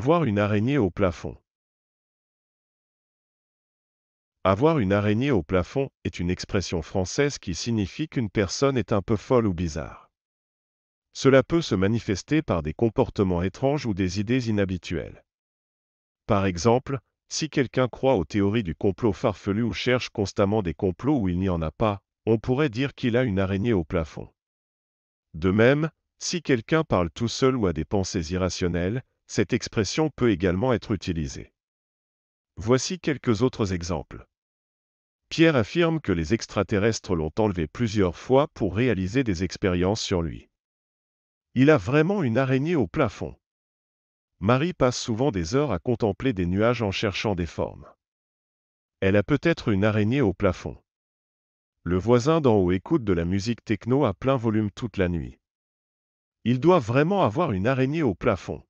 Avoir une araignée au plafond. Avoir une araignée au plafond est une expression française qui signifie qu'une personne est un peu folle ou bizarre. Cela peut se manifester par des comportements étranges ou des idées inhabituelles. Par exemple, si quelqu'un croit aux théories du complot farfelu ou cherche constamment des complots où il n'y en a pas, on pourrait dire qu'il a une araignée au plafond. De même, si quelqu'un parle tout seul ou a des pensées irrationnelles, cette expression peut également être utilisée. Voici quelques autres exemples. Pierre affirme que les extraterrestres l'ont enlevé plusieurs fois pour réaliser des expériences sur lui. Il a vraiment une araignée au plafond. Marie passe souvent des heures à contempler des nuages en cherchant des formes. Elle a peut-être une araignée au plafond. Le voisin d'en haut écoute de la musique techno à plein volume toute la nuit. Il doit vraiment avoir une araignée au plafond.